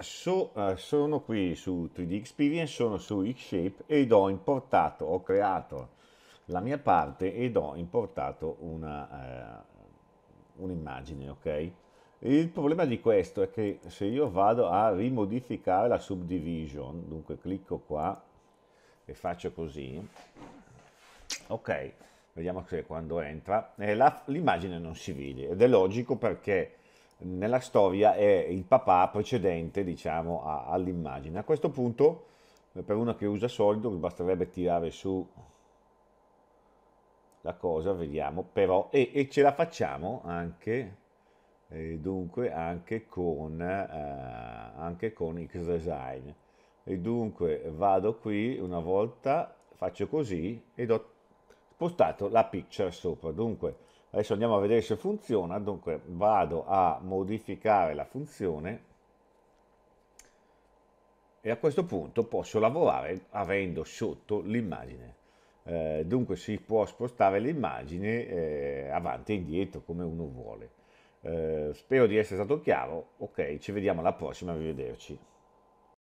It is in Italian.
So, uh, sono qui su 3D Experience, sono su Xshape ed ho importato, ho creato la mia parte ed ho importato eh, un'immagine, uh, un ok? Il problema di questo è che se io vado a rimodificare la subdivision, dunque clicco qua e faccio così, ok, vediamo se quando entra, eh, l'immagine non si vede ed è logico perché nella storia è il papà precedente diciamo, all'immagine. A questo punto per uno che usa solido basterebbe tirare su la cosa, vediamo però, e, e ce la facciamo anche, eh, dunque, anche con, eh, anche con X-Design. E dunque vado qui una volta, faccio così ed ho spostato la picture sopra. Dunque Adesso andiamo a vedere se funziona, dunque vado a modificare la funzione e a questo punto posso lavorare avendo sotto l'immagine. Eh, dunque si può spostare l'immagine eh, avanti e indietro come uno vuole. Eh, spero di essere stato chiaro, ok, ci vediamo alla prossima, arrivederci.